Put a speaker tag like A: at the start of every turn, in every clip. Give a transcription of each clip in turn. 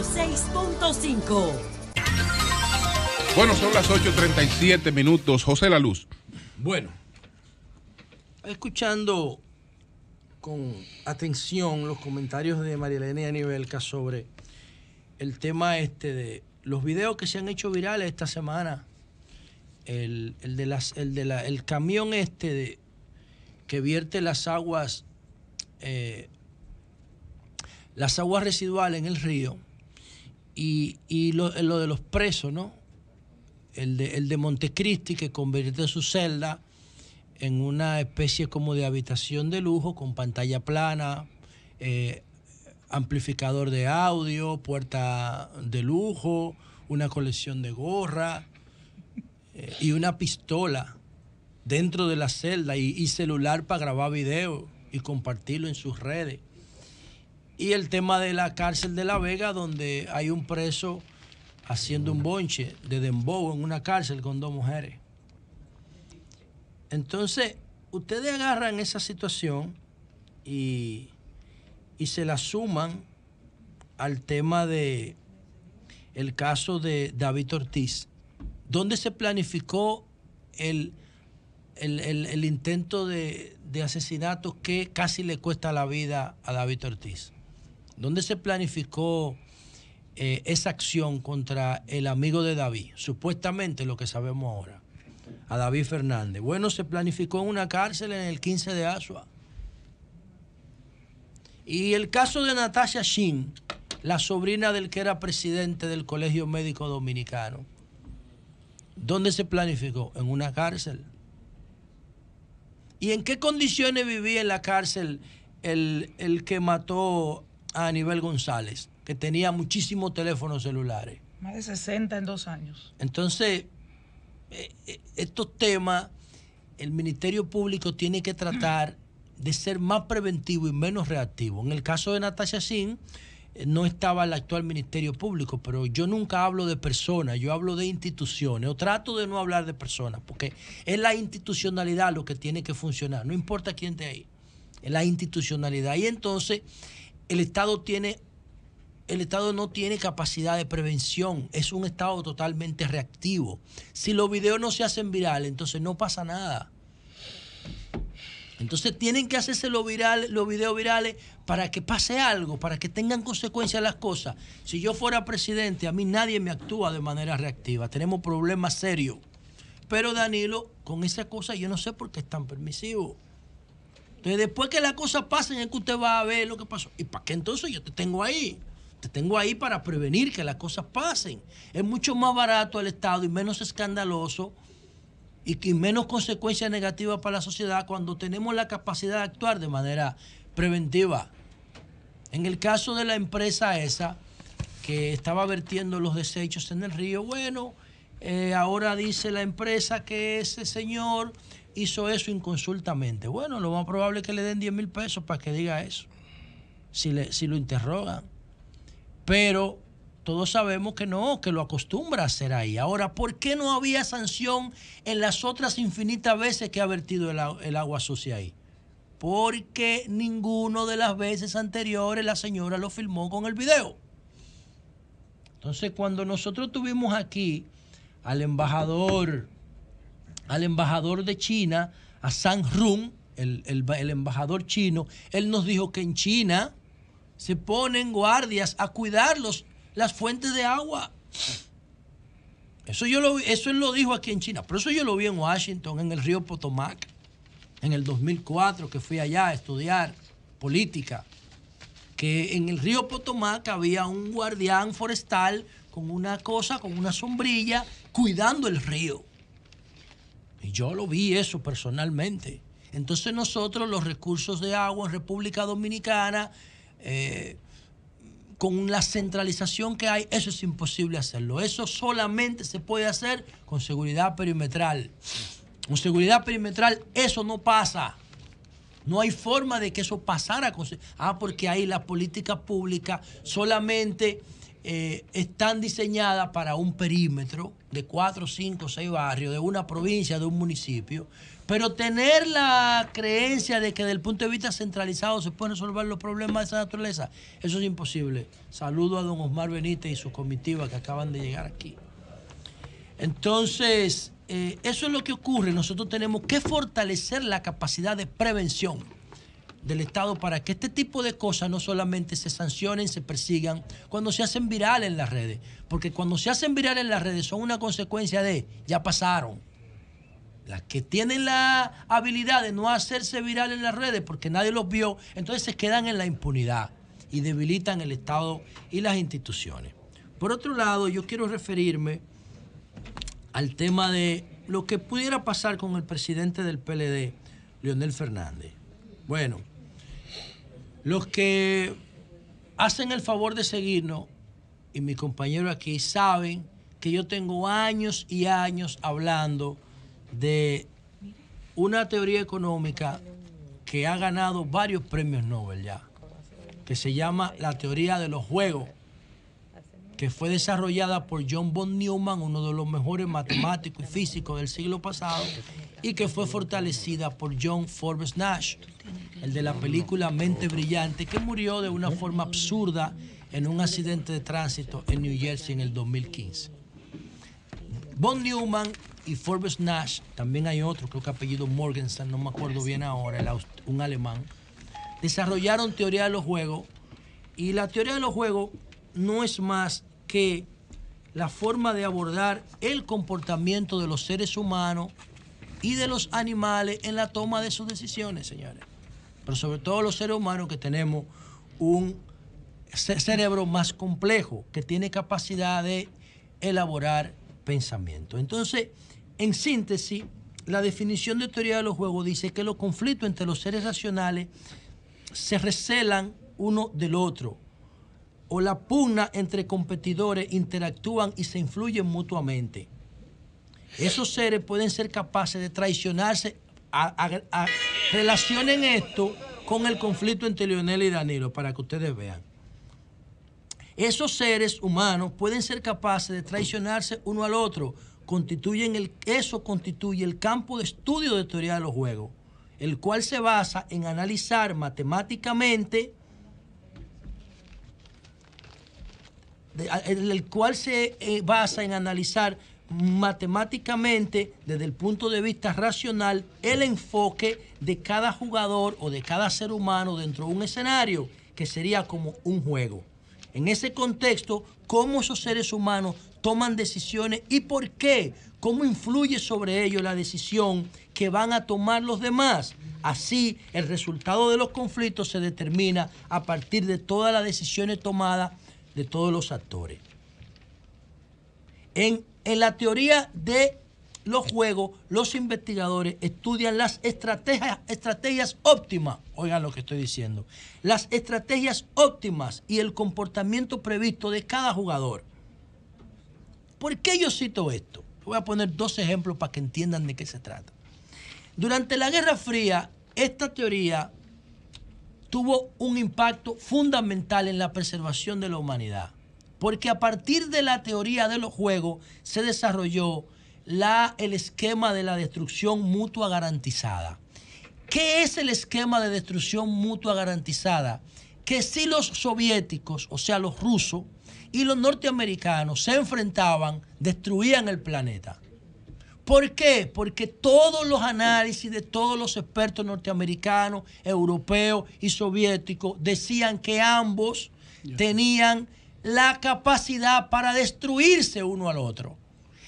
A: 6.5 Bueno, son las 8.37 minutos. José La Luz. Bueno, escuchando con atención los comentarios de María Elena Nivelca sobre el tema este de los videos que se han hecho virales esta semana. El, de el, la, el camión este de, que vierte las aguas, eh, las aguas residuales en el río y, lo, de los presos, ¿no? El de, el de Montecristi, que convierte su celda en una especie como de habitación de lujo con pantalla plana, eh, amplificador de audio, puerta de lujo, una colección de gorra eh, y una pistola dentro de la celda y, celular para grabar video y compartirlo en sus redes. Y el tema de la cárcel de La Vega, donde hay un preso haciendo un bonche de dembow en una cárcel con dos mujeres. Entonces, ustedes agarran esa situación y, y se la suman al tema de el caso de David Ortiz, donde se planificó el, el, intento de, de asesinato que casi le cuesta la vida a David Ortiz. ¿Dónde se planificó eh, esa acción contra el amigo de David? Supuestamente lo que sabemos ahora, a David Fernández. Bueno, se planificó en una cárcel en el 15 de Asua. Y el caso de Natasha Shin, la sobrina del que era presidente del Colegio Médico Dominicano, ¿dónde se planificó? En una cárcel. ¿Y en qué condiciones vivía en la cárcel el, el que mató a nivel González, que tenía muchísimos teléfonos celulares. Más de 60 en dos años. Entonces, eh, eh, estos temas, el Ministerio Público tiene que tratar de ser más preventivo y menos reactivo. En el caso de Natasha Sin, eh, no estaba el actual Ministerio Público, pero yo nunca hablo de personas, yo hablo de instituciones, o trato de no hablar de personas, porque es la institucionalidad lo que tiene que funcionar, no importa quién de ahí, es la institucionalidad. Y entonces el Estado tiene el Estado no tiene capacidad de prevención, es un Estado totalmente reactivo. Si los videos no se hacen virales, entonces no pasa nada. Entonces tienen que hacerse los, los videos virales para que pase algo, para que tengan consecuencias las cosas. Si yo fuera presidente, a mí nadie me actúa de manera reactiva. Tenemos problemas serios. Pero Danilo, con esa cosa yo no sé por qué es tan permisivo. Entonces, después que las cosas pasen, es que usted va a ver lo que pasó. ¿Y para qué entonces yo te tengo ahí? Te tengo ahí para prevenir que las cosas pasen. Es mucho más barato el Estado y menos escandaloso y que menos consecuencias negativas para la sociedad cuando tenemos la capacidad de actuar de manera preventiva. En el caso de la empresa esa que estaba vertiendo los desechos en el río, bueno, eh, ahora dice la empresa que ese señor hizo eso inconsultamente. Bueno, lo más probable es que le den 10 mil pesos para que diga eso, si, si lo interrogan. Pero todos sabemos que no, que lo acostumbra a hacer ahí. Ahora, ¿por qué no había sanción en las otras infinitas veces que ha vertido el, el agua sucia ahí? Porque ninguno de las veces anteriores la señora lo filmó con el video. Entonces, cuando nosotros tuvimos aquí al embajador al embajador de China, a San Run, el, embajador chino, él nos dijo que en China se ponen guardias a cuidar los, las fuentes de agua. Eso, yo lo, eso él lo dijo aquí en China, pero eso yo lo vi en Washington, en el río Potomac, en el 2004 que fui allá a estudiar política, que en el río Potomac había un guardián forestal con una cosa, con una sombrilla, cuidando el río. Y yo lo vi eso personalmente. Entonces nosotros los recursos de agua en República Dominicana, eh, con la centralización que hay, eso es imposible hacerlo. Eso solamente se puede hacer con seguridad perimetral. Con seguridad perimetral eso no pasa. No hay forma de que eso pasara. Ah, porque ahí la política pública solamente eh, están diseñadas para un perímetro de cuatro, cinco, seis barrios, de una provincia, de un municipio, pero tener la creencia de que desde el punto de vista centralizado se pueden resolver los problemas de esa naturaleza, eso es imposible. Saludo a don Osmar Benítez y su comitiva que acaban de llegar aquí. Entonces, eh, eso es lo que ocurre. Nosotros tenemos que fortalecer la capacidad de prevención del Estado para que este tipo de cosas no solamente se sancionen, se persigan cuando se hacen virales en las redes, porque cuando se hacen virales en las redes son una consecuencia de ya pasaron. Las que tienen la habilidad de no hacerse virales en las redes porque nadie los vio, entonces se quedan en la impunidad y debilitan el Estado y las instituciones. Por otro lado, yo quiero referirme al tema de lo que pudiera pasar con el presidente del PLD, Leonel Fernández. Bueno, los que hacen el favor de seguirnos, y mi compañero aquí saben que yo tengo años y años hablando de una teoría económica que ha ganado varios premios Nobel ya, que se llama la teoría de los juegos que fue desarrollada por John von Neumann, uno de los mejores matemáticos y físicos del siglo pasado, y que fue fortalecida por John Forbes Nash, el de la película Mente Brillante, que murió de una forma absurda en un accidente de tránsito en New Jersey en el 2015. Von Neumann y Forbes Nash, también hay otro, creo que apellido Morgensen... no me acuerdo bien ahora, un alemán, desarrollaron teoría de los juegos y la teoría de los juegos no es más que la forma de abordar el comportamiento de los seres humanos y de los animales en la toma de sus decisiones, señores. Pero sobre todo los seres humanos que tenemos un cerebro más complejo, que tiene capacidad de elaborar pensamiento. Entonces, en síntesis, la definición de teoría de los juegos dice que los conflictos entre los seres racionales se recelan uno del otro o la pugna entre competidores interactúan y se influyen mutuamente. Esos seres pueden ser capaces de traicionarse. relacionen esto con el conflicto entre Lionel y Danilo para que ustedes vean. Esos seres humanos pueden ser capaces de traicionarse uno al otro. el, eso constituye el campo de estudio de teoría de los juegos, el cual se basa en analizar matemáticamente el cual se eh, basa en analizar matemáticamente, desde el punto de vista racional, el enfoque de cada jugador o de cada ser humano dentro de un escenario, que sería como un juego. En ese contexto, cómo esos seres humanos toman decisiones y por qué, cómo influye sobre ellos la decisión que van a tomar los demás. Así, el resultado de los conflictos se determina a partir de todas las decisiones tomadas de todos los actores. En, la teoría de los juegos, los investigadores estudian las estrategias, estrategias óptimas, oigan lo que estoy diciendo, las estrategias óptimas y el comportamiento previsto de cada jugador. ¿Por qué yo cito esto? Voy a poner dos ejemplos para que entiendan de qué se trata. Durante la Guerra Fría, esta teoría tuvo un impacto fundamental en la preservación de la humanidad. Porque a partir de la teoría de los juegos se desarrolló la, el esquema de la destrucción mutua garantizada. ¿Qué es el esquema de destrucción mutua garantizada? Que si los soviéticos, o sea, los rusos y los norteamericanos se enfrentaban, destruían el planeta. ¿Por qué? Porque todos los análisis de todos los expertos norteamericanos, europeos y soviéticos decían que ambos tenían la capacidad para destruirse uno al otro.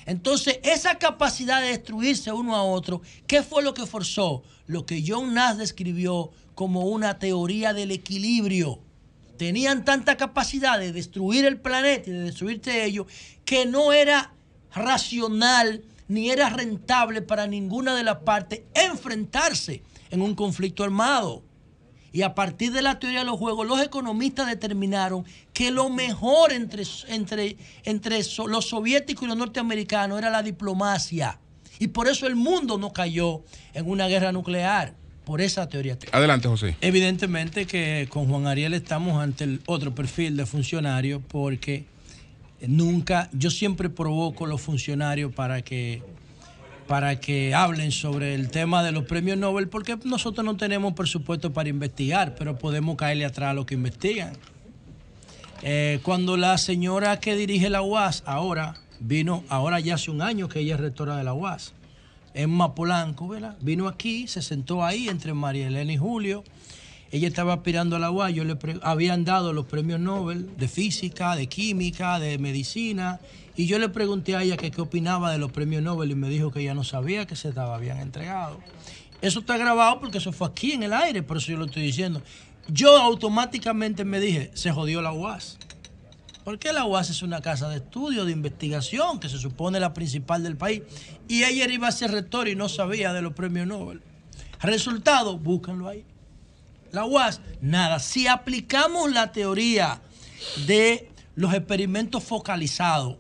A: Entonces, esa capacidad de destruirse uno a otro, ¿qué fue lo que forzó? Lo que John Nash describió como una teoría del equilibrio. Tenían tanta capacidad de destruir el planeta y de destruirse ellos que no era racional ni era rentable para ninguna de las partes enfrentarse en un conflicto armado. Y a partir de la teoría de los juegos, los economistas determinaron que lo mejor entre, entre, entre los soviéticos y los norteamericanos era la diplomacia. Y por eso el mundo no cayó en una guerra nuclear, por esa teoría. Adelante, José. Evidentemente que con Juan Ariel estamos ante el otro perfil de funcionario porque Nunca, yo siempre provoco a los funcionarios para que para que hablen sobre el tema de los premios Nobel, porque nosotros no tenemos presupuesto para investigar, pero podemos caerle atrás a los que investigan. Eh, cuando la señora que dirige la UAS ahora vino, ahora ya hace un año que ella es rectora de la UAS, Emma Polanco, ¿verdad? Vino aquí, se sentó ahí entre María Elena y Julio, ella estaba aspirando a la UAS yo le habían dado los premios Nobel de física, de química, de medicina, y yo le pregunté a ella que qué opinaba de los premios Nobel y me dijo que ella no sabía que se estaba, habían entregado. Eso está grabado porque eso fue aquí en el aire, por eso yo lo estoy diciendo. Yo automáticamente me dije, se jodió la UAS. Porque la UAS es una casa de estudio, de investigación, que se supone la principal del país. Y ella iba a ser rector y no sabía de los premios Nobel. Resultado, búsquenlo ahí la UAS, nada. Si aplicamos la teoría de los experimentos focalizados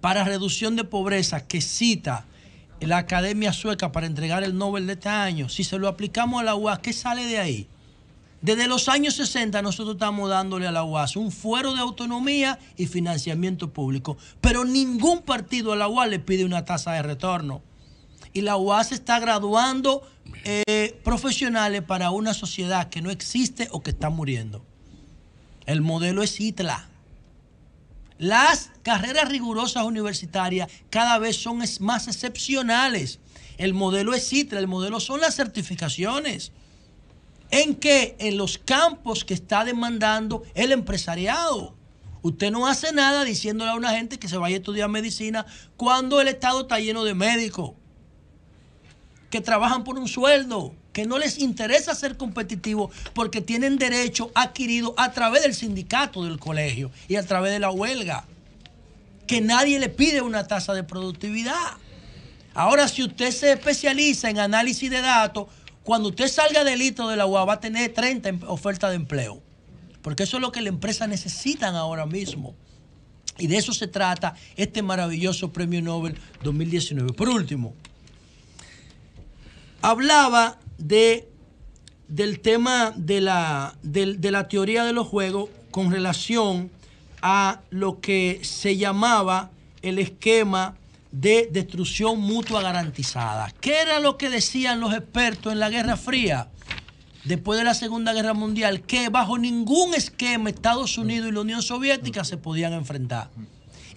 A: para reducción de pobreza que cita la Academia Sueca para entregar el Nobel de este año, si se lo aplicamos a la UAS, ¿qué sale de ahí? Desde los años 60 nosotros estamos dándole a la UAS un fuero de autonomía y financiamiento público, pero ningún partido a la UAS le pide una tasa de retorno. Y la UAS está graduando eh, profesionales para una sociedad que no existe o que está muriendo. El modelo es ITLA. Las carreras rigurosas universitarias cada vez son más excepcionales. El modelo es ITLA, el modelo son las certificaciones. En que en los campos que está demandando el empresariado. Usted no hace nada diciéndole a una gente que se vaya a estudiar medicina cuando el Estado está lleno de médicos que trabajan por un sueldo, que no les interesa ser competitivos porque tienen derecho adquirido a través del sindicato del colegio y a través de la huelga, que nadie le pide una tasa de productividad. Ahora, si usted se especializa en análisis de datos, cuando usted salga del hito de la UA va a tener 30 em, ofertas de empleo, porque eso es lo que las empresas necesitan ahora mismo. Y de eso se trata este maravilloso Premio Nobel 2019. Por último, hablaba de, del tema de la, de la teoría de los juegos con relación a lo que se llamaba el esquema de destrucción mutua garantizada. ¿Qué era lo que decían los expertos en la Guerra Fría? Después de la Segunda Guerra Mundial, que bajo ningún esquema Estados Unidos y la Unión Soviética se podían enfrentar.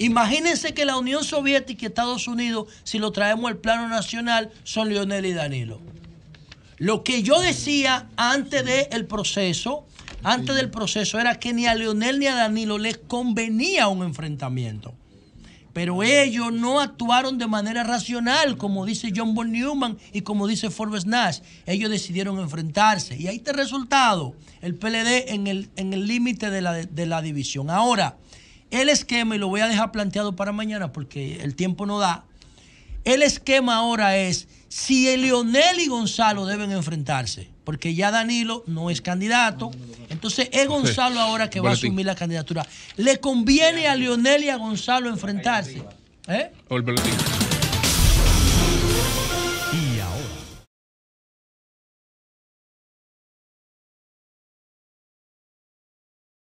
A: Imagínense que la Unión Soviética y Estados Unidos, si lo traemos al plano nacional, son Leonel y Danilo. Lo que yo decía antes del proceso, antes del proceso, era que ni a Leonel ni a Danilo les convenía un enfrentamiento. Pero ellos no actuaron de manera racional, como dice John Von Newman y como dice Forbes Nash. Ellos decidieron enfrentarse. Y ahí está el resultado. El PLD en el límite de, la, de la división. Ahora, el esquema, y lo voy a dejar planteado para mañana porque el tiempo no da, el esquema ahora es si Leonel y Gonzalo deben enfrentarse, porque ya Danilo no es candidato, entonces es Gonzalo ahora que va a asumir la candidatura. ¿Le conviene a Leonel y a Gonzalo enfrentarse? ¿Eh?